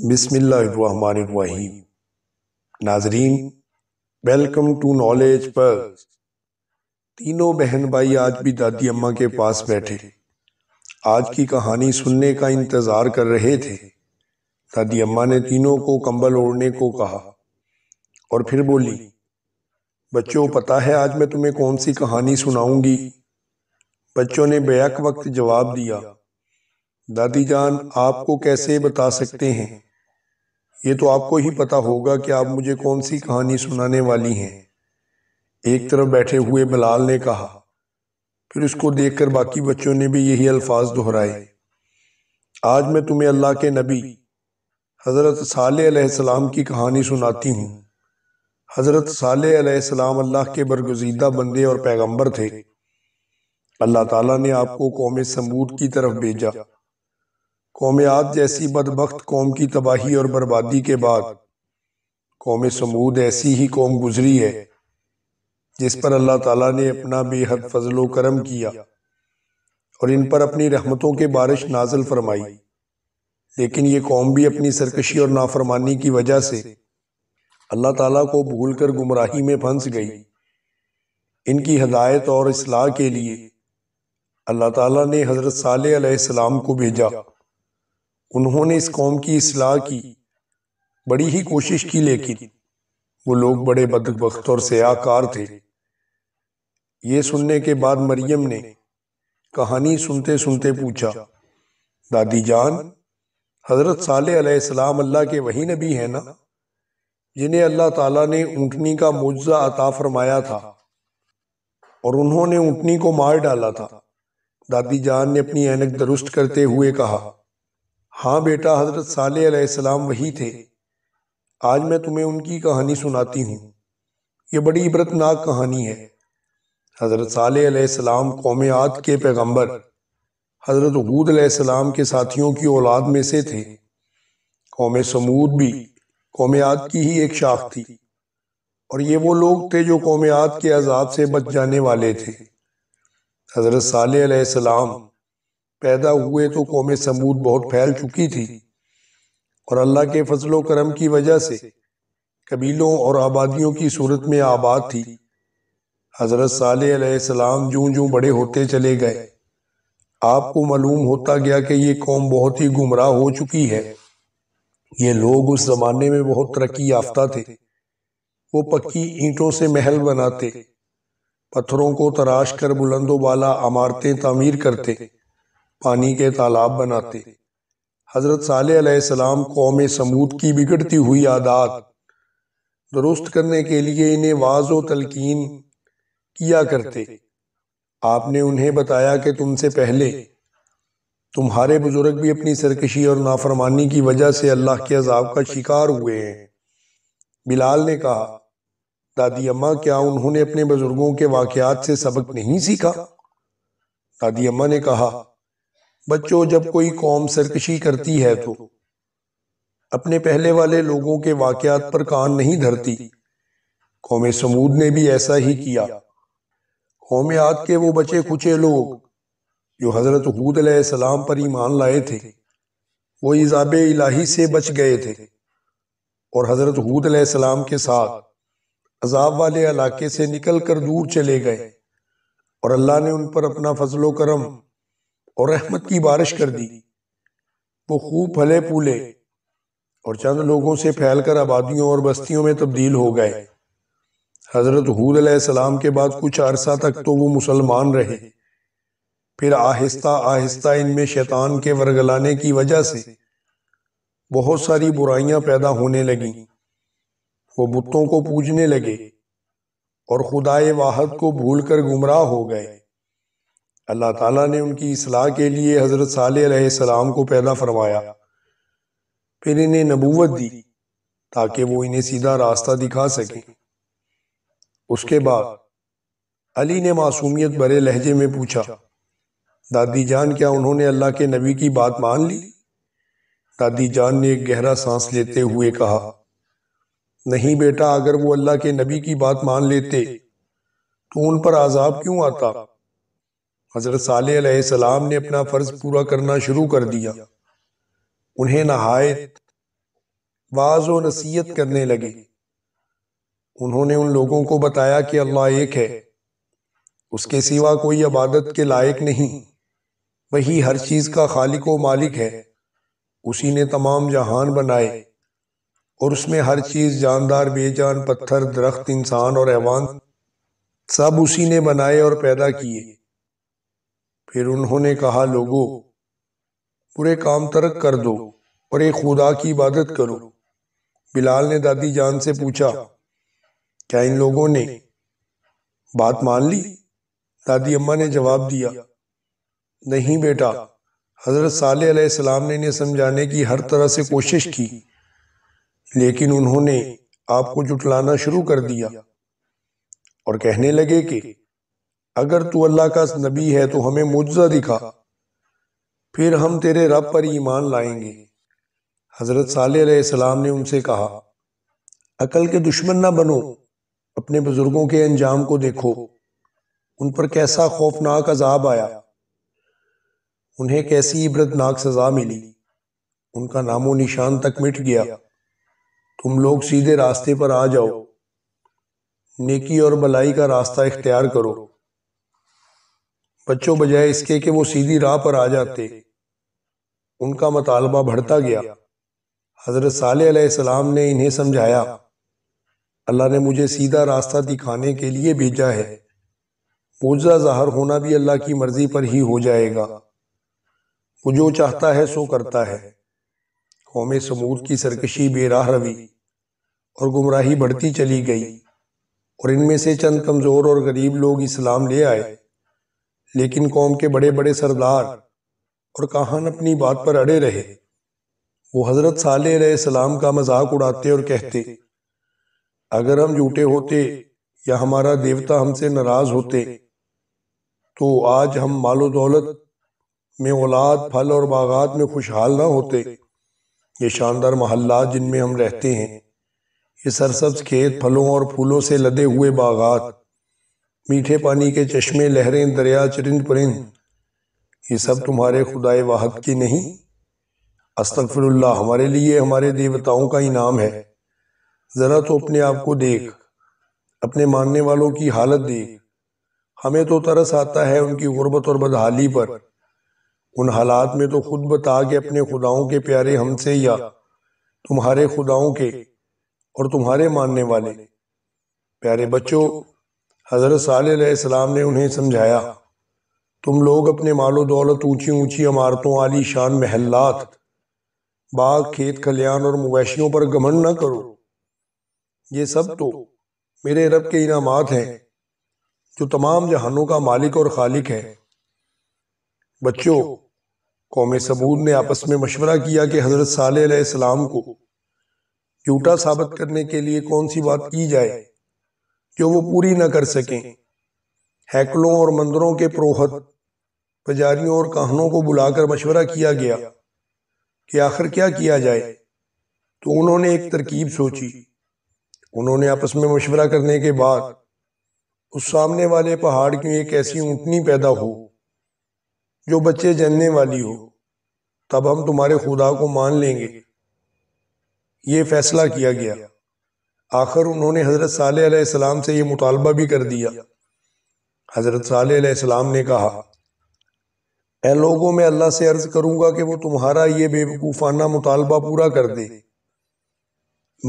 बिसमीम नाजरीन welcome to knowledge पर तीनों बहन भाई आज भी दादी अम्मा के पास बैठे आज की कहानी सुनने का इंतज़ार कर रहे थे दादी अम्मा ने तीनों को कंबल ओढ़ने को कहा और फिर बोली बच्चों पता है आज मैं तुम्हें कौन सी कहानी सुनाऊंगी बच्चों ने बेक वक्त जवाब दिया दादी जान आपको कैसे बता सकते हैं तो ये तो आपको ही पता होगा कि आप मुझे कौन सी कहानी सुनाने वाली हैं एक तरफ बैठे हुए बलाल ने कहा फिर उसको देखकर बाकी बच्चों ने भी यही अल्फाज दोहराए आज मैं तुम्हें अल्लाह के नबी हज़रत साल की कहानी सुनाती हूँ हज़रत सालम अल्लाह के बरगजीदा बंदे और पैगंबर थे अल्लाह ताला ने आपको कौम समूद की तरफ भेजा कौमियात जैसी बदबख्त कौम की तबाही और बर्बादी के बाद कौम समूद ऐसी ही कौम गुजरी है जिस पर अल्लाह ताला ने अपना बेहद फजलो करम किया और इन पर अपनी रहमतों के बारिश नाजल फरमाई लेकिन ये कौम भी अपनी सरकशी और नाफरमानी की वजह से अल्लाह ताला को भूल कर गुमराही में फंस गई इनकी हदायत और असलाह के लिए अल्लाह ताला ने हज़रत साल को भेजा उन्होंने इस कौम की असलाह की बड़ी ही कोशिश की लेकिन वो लोग बड़े बदबख्त और सयाकार थे ये सुनने के बाद मरियम ने कहानी सुनते सुनते पूछा दादी जान हज़रत सालम अल्लाह के वही नबी है ना जिन्हें अल्लाह ताला ने ऊँटनी का मुआवजा अता फरमाया था और उन्होंने ऊँटनी को मार डाला था दादी जान ने अपनी एनक दुरुस्त करते हुए कहा हाँ बेटा हज़रत सालम वही थे आज मैं तुम्हें उनकी कहानी सुनाती हूँ ये बड़ी इबरतनाक कहानी है हज़रत सालम कौम आद के पैगम्बर हज़रत हूद के साथियों की औलाद में से थे कौम समूद भी कौम आद की ही एक शाख थी और ये वो लोग थे जो कौम आद के अजाब से बच जाने वाले थे हज़रत सालम पैदा हुए तो कौम समूद बहुत फैल चुकी थी और अल्लाह के फजलो करम की वजह से कबीलों और आबादियों की सूरत में आबाद थी हज़रत सालेम जूँ जूँ बड़े होते चले गए आपको मालूम होता गया कि ये कौम बहुत ही गुमराह हो चुकी है ये लोग उस ज़माने में बहुत तरक्की याफ्ता थे वो पक्की ईंटों से महल बनाते पत्थरों को तराश कर बुलंदोबाला अमारतें तामीर करते पानी के तालाब बनाते हज़रत सालम कौम समूद की बिगड़ती हुई आदात दुरुस्त करने के लिए इन्हें वाज व तलकिन किया करते आपने उन्हें बताया कि तुमसे पहले तुम्हारे बुजुर्ग भी अपनी सरकशी और नाफरमानी की वजह से अल्लाह के अजाब का शिकार हुए हैं बिलाल ने कहा दादी अम्मा क्या उन्होंने अपने बुजुर्गों के वाकयात से सबक नहीं सीखा दादी अम्मा ने कहा बच्चों जब कोई कौम सरकशी करती है तो।, तो अपने पहले वाले लोगों के वाकयात पर कान नहीं धरती कौम समूद ने भी ऐसा ही किया कौम आद के वो बचे खुचे लोग जो हज़रत हूद सलाम पर ईमान लाए थे वो इजाब इलाही से बच गए थे और हज़रत हूद सलाम के साथ अजाब वाले इलाके से निकल कर दूर चले गए और अल्लाह ने उन पर अपना फजलो करम और रहमत की बारिश कर दी वो खूब फले फूले और चंद लोगों से फैलकर आबादियों और बस्तियों में तब्दील हो गए हज़रत हूद सलाम के बाद कुछ अरसा तक तो वो मुसलमान रहे फिर आहिस्ता आहिस्ता इनमें शैतान के वरगलाने की वजह से बहुत सारी बुराइयां पैदा होने लगीं वो बुतों को पूजने लगे और खुदाए वाहद को भूलकर गुमराह हो गए अल्लाह ताला ने उनकी असलाह के लिए हज़रत साल को पैदा फरमाया फिर इन्हें नबूवत दी ताकि वो इन्हें सीधा रास्ता दिखा सकें उसके बाद अली ने मासूमियत भरे लहजे में पूछा दादी जान क्या उन्होंने अल्लाह के नबी की बात मान ली दादी जान ने एक गहरा सांस लेते हुए कहा नहीं बेटा अगर वो अल्लाह के नबी की बात मान लेते तो उन पर आज़ाब क्यों आता हज़रत सलाम ने अपना फ़र्ज़ पूरा करना शुरू कर दिया उन्हें नहायत बाज़ व नसीहत करने लगे उन्होंने उन लोगों को बताया कि अल्लाह एक है उसके सिवा कोई इबादत के लायक नहीं वही हर चीज़ का खालिक व मालिक है उसी ने तमाम जहान बनाए और उसमें हर चीज़ जानदार बेजान पत्थर दरख्त इंसान और हैवान सब उसी ने बनाए और पैदा किए फिर उन्होंने कहा लोगों पूरे काम तर्क कर दो और एक खुदा की इबादत करो बिलाल ने दादी जान से पूछा क्या इन लोगों ने बात मान ली दादी अम्मा ने जवाब दिया नहीं बेटा हजरत सलाम ने इन्हें समझाने की हर तरह से कोशिश की लेकिन उन्होंने आपको जुटलाना शुरू कर दिया और कहने लगे कि अगर तू अल्लाह का नबी है तो हमें मुजजा दिखा फिर हम तेरे रब पर ईमान लाएंगे हज़रत सलाम ने उनसे कहा अकल के दुश्मन ना बनो अपने बुज़ुर्गों के अंजाम को देखो उन पर कैसा खौफनाक अजाब आया उन्हें कैसी इबरतनाक सज़ा मिली उनका नामो निशान तक मिट गया तुम लोग सीधे रास्ते पर आ जाओ नेकी और भलाई का रास्ता इख्तियार करो बच्चों बजाय इसके कि वो सीधी राह पर आ जाते उनका मतालबा बढ़ता गया हज़रत सलाम ने इन्हें समझाया अल्लाह ने मुझे सीधा रास्ता दिखाने के लिए भेजा है मुआजा ज़ाहर होना भी अल्लाह की मर्ज़ी पर ही हो जाएगा वो जो चाहता है सो करता है कौम समूद की सरकशी बेराह रवी और गुमराही बढ़ती चली गई और इनमें से चंद कमज़ोर और गरीब लोग इस्लाम ले आए लेकिन कौम के बड़े बड़े सरदार और कहान अपनी बात पर अड़े रहे वो हज़रत साले सलाम का मजाक उड़ाते और कहते अगर हम झूठे होते या हमारा देवता हमसे नाराज होते तो आज हम मालो दौलत में औलाद फल और बागात में खुशहाल ना होते ये शानदार महल्ला जिनमें हम रहते हैं ये सरसब्ज खेत फलों और फूलों से लदे हुए बागात मीठे पानी के चश्मे लहरें दरिया चरिंद परिंद ये सब तुम्हारे खुदाए वाहक की नहीं अस्तफरल्ला हमारे लिए हमारे देवताओं का इनाम है ज़रा तो अपने आप को देख अपने मानने वालों की हालत देख हमें तो तरस आता है उनकी गुर्बत और बदहाली पर उन हालात में तो खुद बता के अपने खुदाओं के प्यारे हमसे या तुम्हारे खुदाओं के और तुम्हारे मानने वाले प्यारे बच्चों हज़रत साल्लाम ने उन्हें समझाया तुम लोग अपने मालो दौलत ऊँची ऊँची इमारतों आली शान महल्लात बाग खेत खलियान और मवेशियों पर गमन न करो ये सब तो मेरे रब के इनामात हैं जो तमाम जहानों का मालिक और खालिक है बच्चों कौम सबूत ने आपस में मशवरा किया कि हज़रत साल को झूठा साबित करने के लिए कौन सी बात की जाए जो वो पूरी ना कर सकें हैकलों और मंदिरों के प्रोहत पुजारियों और कहनों को बुलाकर मशवरा किया गया कि आखिर क्या किया जाए तो उन्होंने एक तरकीब सोची उन्होंने आपस में मशवरा करने के बाद उस सामने वाले पहाड़ की एक ऐसी ऊँटनी पैदा हो जो बच्चे जनने वाली हो तब हम तुम्हारे खुदा को मान लेंगे ये फैसला किया गया आखिर उन्होंने हज़रत सलाम से ये मुतालबा भी कर दिया हज़रत सलाम ने कहा ए लोगों में अल्लाह से अर्ज़ करूँगा कि वो तुम्हारा ये बेवकूफ़ाना मुतालबा पूरा कर दे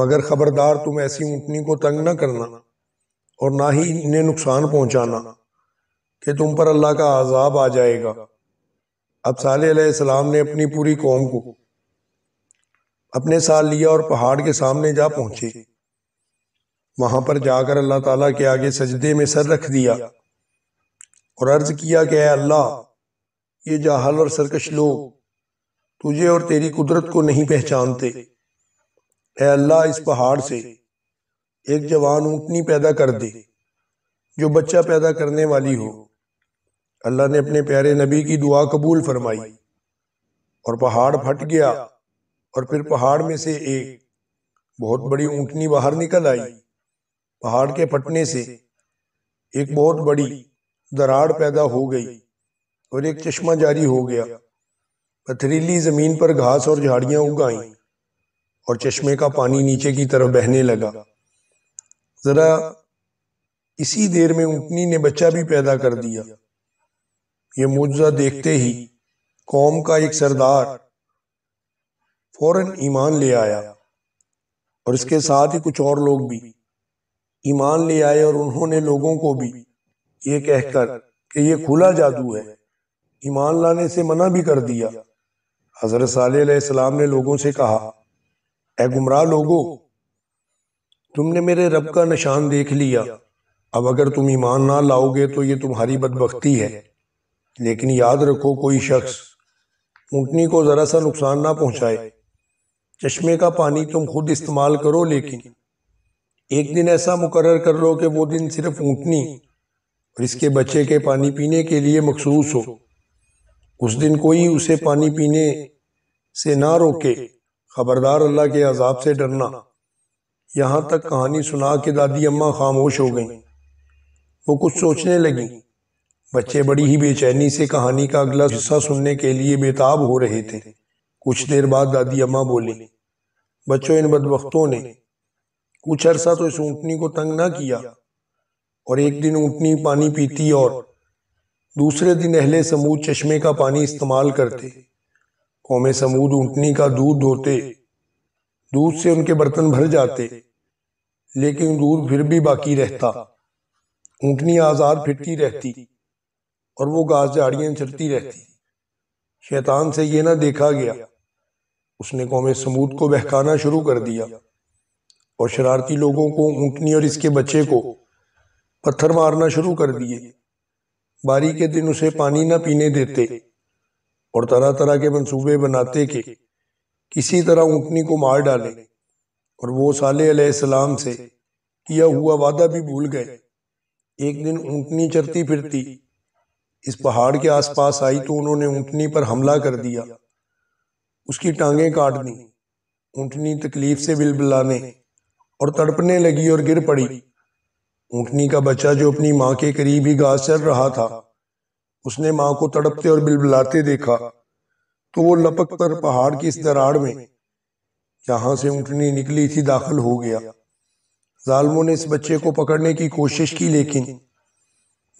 मगर ख़बरदार तुम ऐसी ऊँटनी को तंग ना करना और ना ही इन्हें नुकसान पहुँचाना कि तुम पर अल्लाह का आज़ाब आ जाएगा अब सालम ने अपनी पूरी कौम को अपने साथ लिया और पहाड़ के सामने जा पहुंचे वहां पर जाकर अल्लाह ताला के आगे सजदे में सर रख दिया और अर्ज़ किया कि अल्लाह ये जाहल और सरकश लोग तुझे और तेरी कुदरत को नहीं पहचानते है अल्लाह इस पहाड़ से एक जवान ऊँटनी पैदा कर दे जो बच्चा पैदा करने वाली हो अल्लाह ने अपने प्यारे नबी की दुआ कबूल फरमाई और पहाड़ फट गया और फिर पहाड़ में से एक बहुत बड़ी ऊँटनी बाहर निकल आई पहाड़ के फटने से एक बहुत बड़ी दरार पैदा हो गई और एक चश्मा जारी हो गया पथरीली ज़मीन पर घास और झाड़ियां उग आई और चश्मे का पानी नीचे की तरफ बहने लगा ज़रा इसी देर में ऊँटनी ने बच्चा भी पैदा कर दिया ये मुआवजा देखते ही कौम का एक सरदार फौरन ईमान ले आया और इसके साथ ही कुछ और लोग भी ईमान ले आए और उन्होंने लोगों को भी ये कहकर कि ये खुला जादू है ईमान लाने से मना भी कर दिया हजरत सलाम ने लोगों से कहा ए गुमराह लोगो तुमने मेरे रब का निशान देख लिया अब अगर तुम ईमान ना लाओगे तो ये तुम्हारी बदबख्ती है लेकिन याद रखो कोई शख्स ऊँटनी को ज़रा सा नुकसान ना पहुंचाए चश्मे का पानी तुम खुद इस्तेमाल करो लेकिन एक दिन ऐसा मुकर कर लो कि वो दिन सिर्फ ऊँटनी और इसके बच्चे के पानी पीने के लिए मखसूस हो उस दिन कोई उसे पानी पीने से ना रोके खबरदार अल्लाह के अजाब से डरना यहाँ तक कहानी सुना के दादी अम्मा खामोश हो गईं वो कुछ सोचने लगी बच्चे बड़ी ही बेचैनी से कहानी का अगला हिस्सा सुनने के लिए बेताब हो रहे थे कुछ देर बाद दादी अम्मा बोली बच्चों इन बदबकतों ने कुछ अरसा तो इस ऊँटनी को तंग ना किया और एक दिन ऊँटनी पानी पीती और दूसरे दिन अहले समूद चश्मे का पानी इस्तेमाल करते कौम समूद ऊँटनी का दूध धोते दूध से उनके बर्तन भर जाते लेकिन दूध फिर भी बाकी रहता ऊँटनी आज़ाद फिरती रहती और वो घास झाड़ियाँ चरती रहती शैतान से ये ना देखा गया उसने कौम समूद को बहकाना शुरू कर दिया और शरारती लोगों को ऊँटनी और इसके बच्चे को पत्थर मारना शुरू कर दिए बारी के दिन उसे पानी न पीने देते और तरह तरह के मंसूबे बनाते के किसी तरह ऊँटनी को मार डाले और वो साले सलाम से किया हुआ वादा भी भूल गए एक दिन ऊँटनी चरती फिरती इस पहाड़ के आसपास आई तो उन्होंने ऊँटनी पर हमला कर दिया उसकी टांगें काट दी ऊँटनी तकलीफ से बिलबिलाने और तड़पने लगी और गिर पड़ी ऊँटनी का बच्चा जो अपनी माँ के करीब ही घास चल रहा था उसने माँ को तड़पते और बिलबिलाते देखा तो वो लपक कर पहाड़ की इस दराड़ में जहां से ऊँटनी निकली थी दाखिल हो गया जालमों ने इस बच्चे को पकड़ने की कोशिश की लेकिन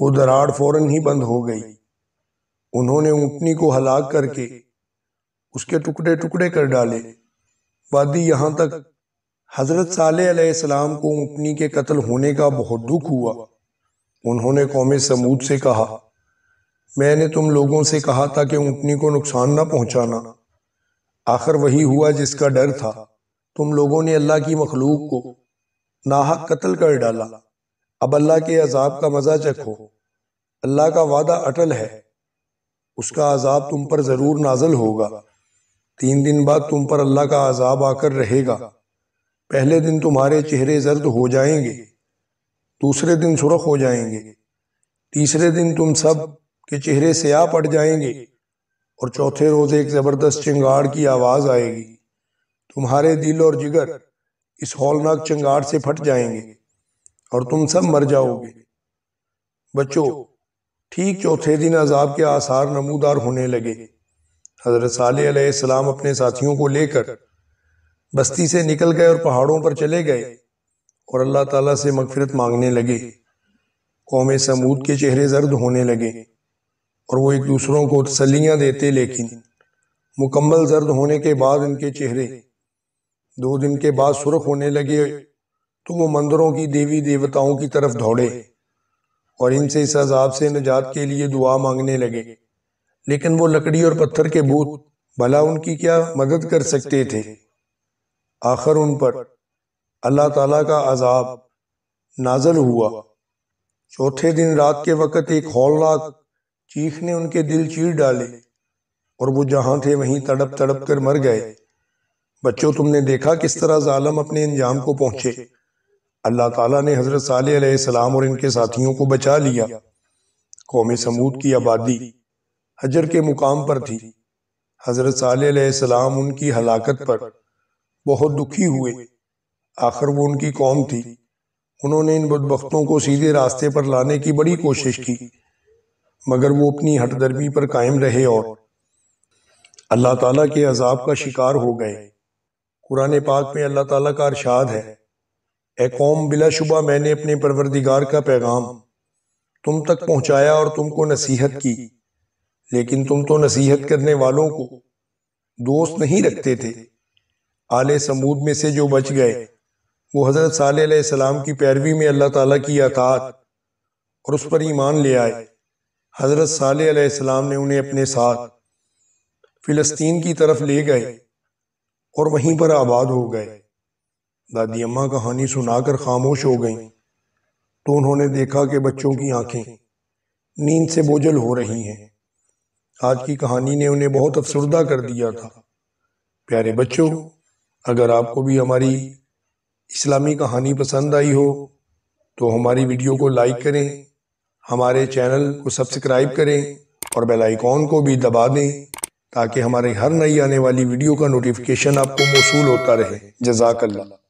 वो दराड़ फौरन ही बंद हो गई उन्होंने ऊँटनी को हलाक करके उसके टुकड़े टुकड़े कर डाले वादी यहां तक हज़रत सालाम को ऊँटनी के कत्ल होने का बहुत दुख हुआ उन्होंने कौम समूद से कहा मैंने तुम लोगों से कहा था कि ऊँटनी को नुकसान न पहुँचाना आखिर वही हुआ जिसका डर था तुम लोगों ने अल्लाह की मखलूक को नाहक कत्ल कर डाला अब अल्लाह के अजाब का मज़ा चखो अल्लाह का वादा अटल है उसका अजाब तुम पर ज़रूर नाजल होगा तीन दिन बाद तुम पर अल्लाह का अजाब आकर रहेगा पहले दिन तुम्हारे चेहरे जर्द हो जाएंगे दूसरे दिन सुरख हो जाएंगे तीसरे दिन तुम सब के चेहरे से आ पड़ जाएंगे और चौथे रोज़ एक ज़बरदस्त चिंगाड़ की आवाज़ आएगी तुम्हारे दिल और जिगर इस हौलनाक चिंगाड़ से फट जाएंगे और तुम सब मर जाओगे बच्चों ठीक चौथे दिन अजाब के आसार नमूदार होने लगे हज़रत साल अपने साथियों को लेकर बस्ती से निकल गए और पहाड़ों पर चले गए और अल्लाह ताला से मगफरत मांगने लगे कौम समूद के चेहरे जर्द होने लगे और वो एक दूसरों को तसलियाँ देते लेकिन मुकम्मल जर्द होने के बाद उनके चेहरे दो दिन के बाद सुरख होने लगे तो वो मंदिरों की देवी देवताओं की तरफ दौड़े और इनसे इस अजाब से निजात के लिए दुआ मांगने लगे लेकिन वो लकड़ी और पत्थर के बूत भला उनकी क्या मदद कर सकते थे आखिर उन पर अल्लाह ताला का अजाब नाजल हुआ चौथे दिन रात के वक़्त एक हौलनाक चीख ने उनके दिल चीर डाले और वो जहाँ थे वहीं तड़प तड़प कर मर गए बच्चों तुमने देखा किस तरह जालम अपने अंजाम को पहुंचे अल्लाह ताला ने हज़रत सलाम और इनके साथियों को बचा लिया कौम समूद की आबादी हजर के मुकाम पर थी हज़रत सलाम उनकी हलाकत पर बहुत दुखी हुए आखिर वो उनकी कौम थी उन्होंने इन बदबख्तों को सीधे रास्ते पर लाने की बड़ी कोशिश की मगर वो अपनी हटदर्मी पर कायम रहे और अल्लाह ताला के अजाब का शिकार हो गए कुरान पाक में अल्लाह ताला का अरशाद है ए कौम बिलाशुबा मैंने अपने परवरदिगार का पैगाम तुम तक पहुंचाया और तुमको नसीहत की लेकिन तुम तो नसीहत करने वालों को दोस्त नहीं रखते थे आले समूद में से जो बच गए वो हज़रत साल की पैरवी में अल्लाह ताला की अतात और उस पर ईमान ले आए हज़रत साल ने उन्हें अपने साथ फ़िलिस्तीन की तरफ ले गए और वहीं पर आबाद हो गए दादी अम्मा कहानी सुनाकर खामोश हो गईं तो उन्होंने देखा कि बच्चों की आंखें नींद से बोझल हो रही हैं आज की कहानी ने उन्हें बहुत अफसरदा कर दिया था प्यारे बच्चों अगर आपको भी हमारी इस्लामी कहानी पसंद आई हो तो हमारी वीडियो को लाइक करें हमारे चैनल को सब्सक्राइब करें और बेल आइकॉन को भी दबा दें ताकि हमारे हर नई आने वाली वीडियो का नोटिफिकेशन आपको मौसू होता रहे जजाकल्ला